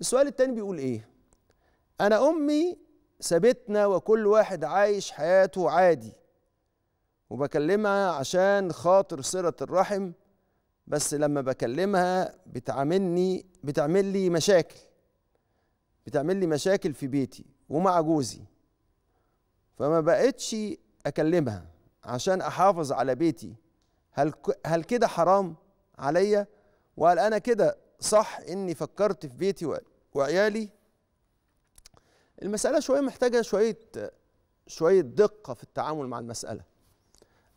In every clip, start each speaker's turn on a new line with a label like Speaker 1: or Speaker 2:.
Speaker 1: السؤال التاني بيقول ايه انا امي سابتنا وكل واحد عايش حياته عادي وبكلمها عشان خاطر صلة الرحم بس لما بكلمها بتعاملني بتعمل لي مشاكل بتعمل لي مشاكل في بيتي ومع جوزي فما بقتش اكلمها عشان احافظ على بيتي هل هل كده حرام عليا وهل انا كده صح اني فكرت في بيتي وعيالي المساله شويه محتاجه شويه شويه دقه في التعامل مع المساله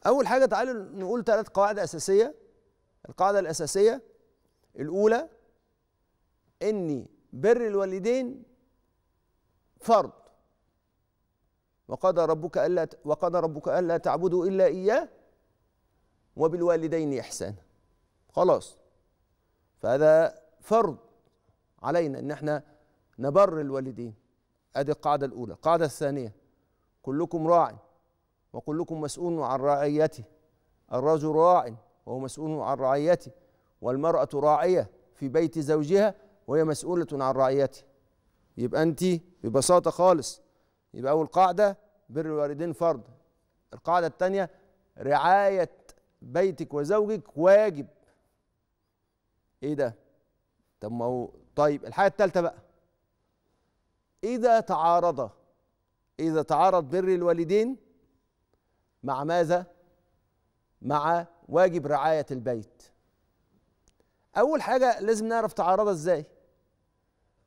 Speaker 1: اول حاجه تعالوا نقول ثلاث قواعد اساسيه القاعده الاساسيه الاولى اني بر الوالدين فرض وقضى ربك الا وقضى ربك الا تعبدوا الا اياه وبالوالدين احسانا خلاص فهذا فرض علينا ان احنا نبر الوالدين ادي القاعده الاولى القاعده الثانيه كلكم راع وكلكم مسؤول عن رعيته الرجل راع وهو مسؤول عن رعيته والمراه راعيه في بيت زوجها وهي مسؤوله عن رعيته يبقى انت ببساطه خالص يبقى اول قاعده بر الوالدين فرض القاعده الثانيه رعايه بيتك وزوجك واجب ايه ده طب ما هو طيب الحاجه الثالثه بقى اذا تعارض اذا تعارض بر الوالدين مع ماذا مع واجب رعايه البيت اول حاجه لازم نعرف تعارض ازاي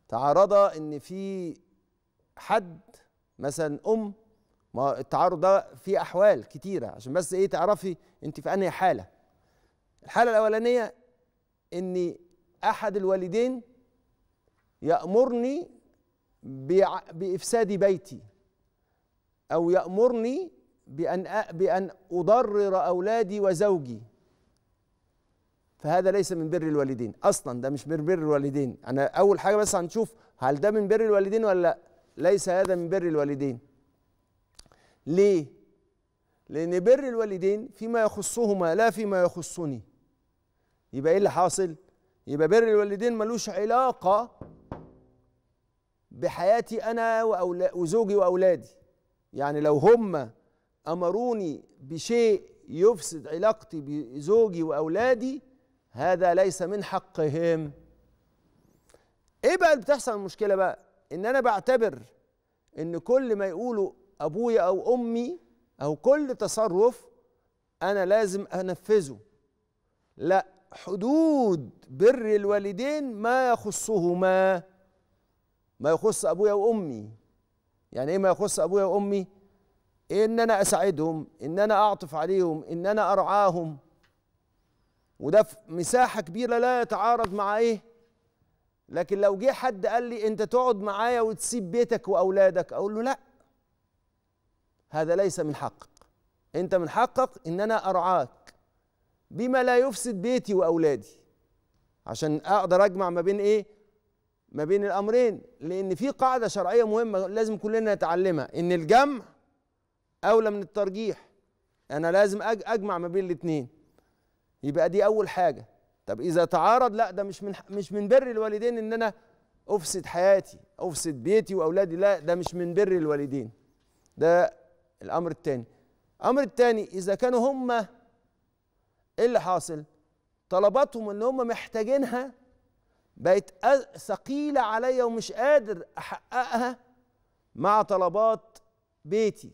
Speaker 1: تعارض ان في حد مثلا ام ما التعارض ده في احوال كتيره عشان بس ايه تعرفي انت في انهي حاله الحاله الاولانيه ان احد الوالدين يامرني بافساد بيتي او يامرني بان بان اضرر اولادي وزوجي فهذا ليس من بر الوالدين اصلا ده مش من بر الوالدين انا اول حاجه بس هنشوف هل ده من بر الوالدين ولا لا ليس هذا من بر الوالدين ليه لان بر الوالدين فيما يخصهما لا فيما يخصني يبقى ايه اللي حاصل يبقى بر الوالدين ملوش علاقه بحياتي انا وزوجي واولادي يعني لو هم امروني بشيء يفسد علاقتي بزوجي واولادي هذا ليس من حقهم ايه بقى اللي بتحصل المشكله بقى ان انا بعتبر ان كل ما يقوله ابويا او امي او كل تصرف انا لازم انفذه لا حدود بر الوالدين ما يخصهما ما يخص ابويا وامي يعني ايه ما يخص ابويا وامي ان انا اساعدهم ان انا اعطف عليهم ان انا ارعاهم وده في مساحه كبيره لا يتعارض مع ايه لكن لو جه حد قال لي انت تقعد معايا وتسيب بيتك واولادك اقول له لا هذا ليس من حقك انت من حقك ان انا ارعاك بما لا يفسد بيتي واولادي عشان اقدر اجمع ما بين ايه ما بين الامرين لان في قاعده شرعيه مهمه لازم كلنا نتعلمها ان الجمع اولى من الترجيح انا لازم اجمع ما بين الاثنين يبقى دي اول حاجه طب اذا تعارض لا ده مش من مش من بر الوالدين ان انا افسد حياتي افسد بيتي واولادي لا ده مش من بر الوالدين ده الامر الثاني الامر الثاني اذا كانوا هم ايه اللي حاصل طلباتهم اللي هم محتاجينها بقت ثقيله عليا ومش قادر احققها مع طلبات بيتي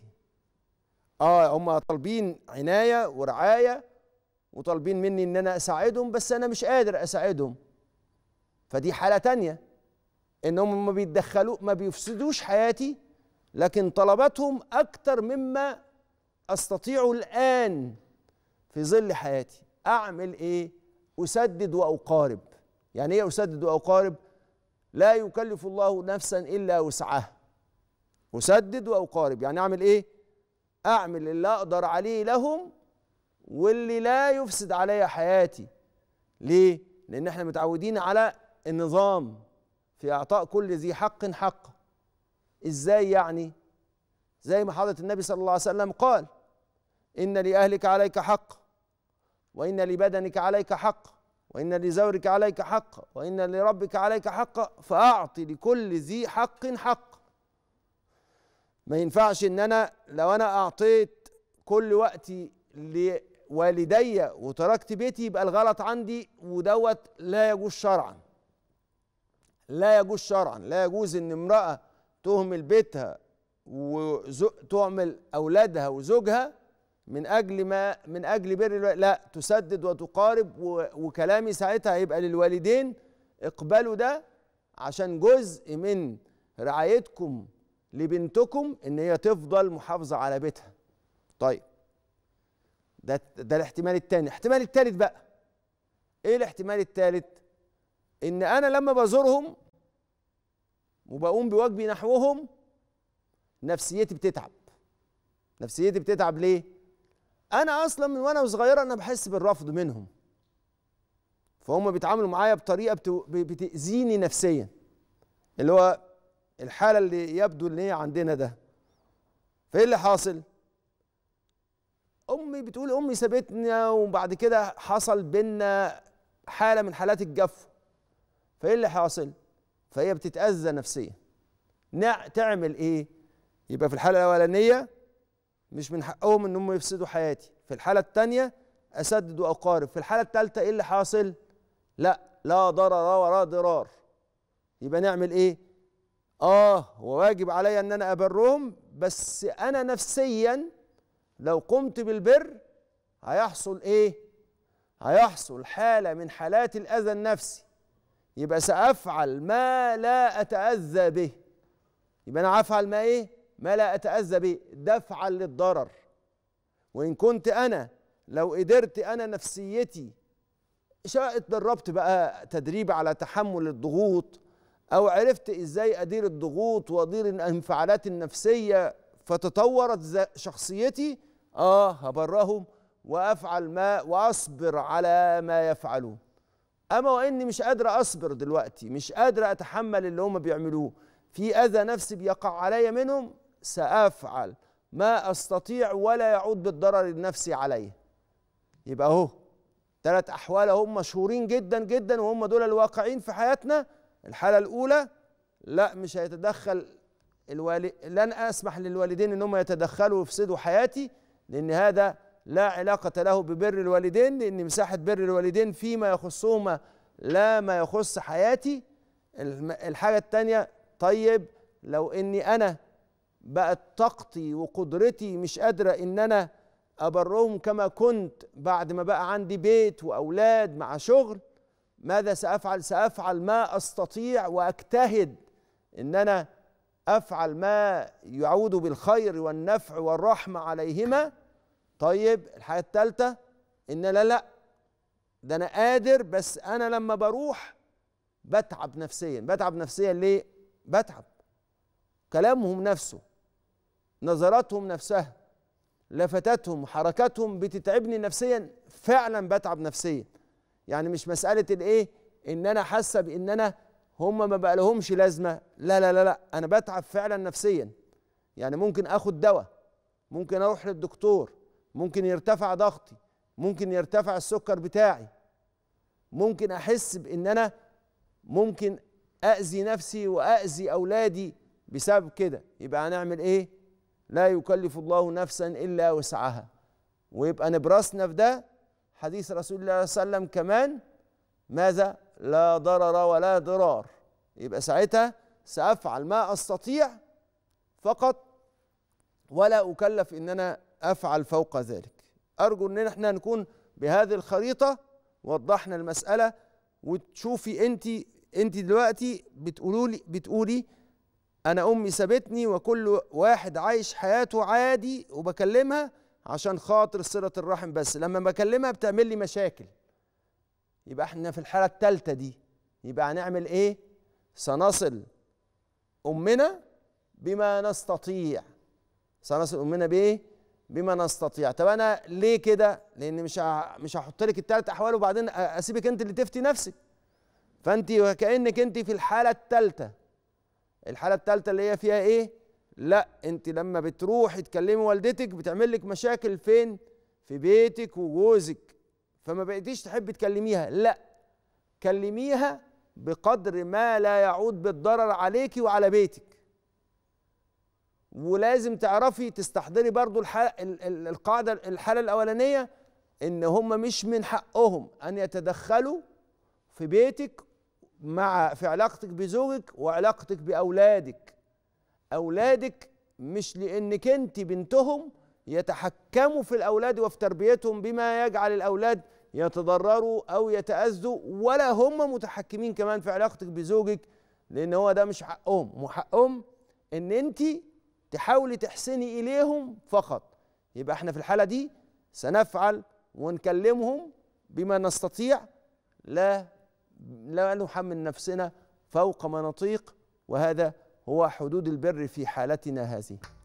Speaker 1: اه هم طالبين عنايه ورعايه وطالبين مني ان انا اساعدهم بس انا مش قادر اساعدهم فدي حاله تانية هم ما بيتدخلوا ما بيفسدوش حياتي لكن طلباتهم اكتر مما استطيع الان في ظل حياتي اعمل ايه اسدد واقارب يعني ايه اسدد واقارب لا يكلف الله نفسا الا وسعها اسدد واقارب يعني اعمل ايه اعمل اللي اقدر عليه لهم واللي لا يفسد عليا حياتي ليه لان احنا متعودين على النظام في اعطاء كل ذي حق حقه ازاي يعني زي ما حضره النبي صلى الله عليه وسلم قال ان لاهلك عليك حق وإن لبدنك عليك حق وإن لزورك عليك حق وإن لربك عليك حق فأعطي لكل ذي حق حق ما ينفعش إن أنا لو أنا أعطيت كل وقتي لوالدي وتركت بيتي يبقى الغلط عندي ودوت لا يجوز شرعا لا يجوز شرعا لا يجوز إن امرأة تهمل بيتها وتعمل أولادها وزوجها من اجل ما من اجل بر الوالدين لا تسدد وتقارب وكلامي ساعتها هيبقى للوالدين اقبلوا ده عشان جزء من رعايتكم لبنتكم ان هي تفضل محافظه على بيتها طيب ده ده الاحتمال الثاني الاحتمال الثالث بقى ايه الاحتمال الثالث ان انا لما بزورهم وبقوم بواجبي نحوهم نفسيتي بتتعب نفسيتي بتتعب ليه انا اصلا من وانا صغيره انا بحس بالرفض منهم فهم بيتعاملوا معايا بطريقه بتو... بتاذيني نفسيا اللي هو الحاله اللي يبدو ان هي عندنا ده فايه اللي حاصل امي بتقول امي سابتنا وبعد كده حصل بينا حاله من حالات الجف فايه اللي حاصل فهي بتتاذى نفسيا تعمل ايه يبقى في الحاله الاولانيه مش من حقهم ان هم يفسدوا حياتي في الحاله الثانيه اسدد واقارب في الحاله الثالثه ايه اللي حاصل لا لا ضرر ولا ضرار يبقى نعمل ايه اه وواجب عليا ان انا ابرهم بس انا نفسيا لو قمت بالبر هيحصل ايه هيحصل حاله من حالات الاذى النفسي يبقى سافعل ما لا اتاذى به يبقى انا هفعل ما ايه ما لا أتأذى به دفعا للضرر وإن كنت أنا لو قدرت أنا نفسيتي اتدربت بقى تدريب على تحمل الضغوط أو عرفت إزاي أدير الضغوط وأدير الانفعالات النفسية فتطورت شخصيتي آه هبرهم وأفعل ما وأصبر على ما يفعلون أما وإني مش قادر أصبر دلوقتي مش قادر أتحمل اللي هم بيعملوه في أذى نفسي بيقع عليا منهم سافعل ما استطيع ولا يعود بالضرر النفسي علي يبقى اهو ثلاث احوال هم مشهورين جدا جدا وهم دول الواقعين في حياتنا الحاله الاولى لا مش هيتدخل الوالد لن اسمح للوالدين ان هم يتدخلوا ويفسدوا حياتي لان هذا لا علاقه له ببر الوالدين لان مساحه بر الوالدين فيما يخصهما لا ما يخص حياتي الحاجه الثانيه طيب لو اني انا بقت طاقتي وقدرتي مش قادره ان انا ابرهم كما كنت بعد ما بقى عندي بيت واولاد مع شغل ماذا سافعل سافعل ما استطيع واجتهد ان انا افعل ما يعود بالخير والنفع والرحمه عليهما طيب الحاجه الثالثه ان لا لا ده انا قادر بس انا لما بروح بتعب نفسيا بتعب نفسيا ليه بتعب كلامهم نفسه نظراتهم نفسها لفتاتهم حركاتهم بتتعبني نفسيا فعلا بتعب نفسيا يعني مش مساله الايه ان انا حاسه بان انا هم ما بقى لهمش لازمه لا لا لا لا انا بتعب فعلا نفسيا يعني ممكن اخد دواء ممكن اروح للدكتور ممكن يرتفع ضغطي ممكن يرتفع السكر بتاعي ممكن احس بان انا ممكن اذي نفسي واذي اولادي بسبب كده يبقى هنعمل ايه لا يكلف الله نفسا الا وسعها ويبقى نبرسنا في ده حديث رسول الله صلى الله عليه وسلم كمان ماذا لا ضرر ولا ضرار يبقى ساعتها سافعل ما استطيع فقط ولا اكلف ان انا افعل فوق ذلك ارجو ان احنا نكون بهذه الخريطه وضحنا المساله وتشوفي انت انت دلوقتي بتقولولي بتقولي انا امي سابتني وكل واحد عايش حياته عادي وبكلمها عشان خاطر صله الرحم بس لما بكلمها بتعمل لي مشاكل يبقى احنا في الحاله التالتة دي يبقى هنعمل ايه سنصل امنا بما نستطيع سنصل امنا بايه بما نستطيع طب انا ليه كده لان مش مش هحط لك التلات احوال وبعدين اسيبك انت اللي تفتي نفسك فانت وكانك انت في الحاله الثالثه الحاله الثالثه اللي هي فيها ايه لا انت لما بتروحي تكلمي والدتك بتعمل لك مشاكل فين في بيتك وجوزك فما بقيتيش تحبي تكلميها لا كلميها بقدر ما لا يعود بالضرر عليكي وعلى بيتك ولازم تعرفي تستحضري برضو القاعدة الحالة الأولانية إن هم مش من حقهم أن يتدخلوا في بيتك مع في علاقتك بزوجك وعلاقتك باولادك اولادك مش لانك انت بنتهم يتحكموا في الاولاد وفي تربيتهم بما يجعل الاولاد يتضرروا او يتاذوا ولا هم متحكمين كمان في علاقتك بزوجك لان هو ده مش حقهم وحقهم ان انت تحاولي تحسني اليهم فقط يبقى احنا في الحاله دي سنفعل ونكلمهم بما نستطيع لا لا نحمل نفسنا فوق ما نطيق وهذا هو حدود البر في حالتنا هذه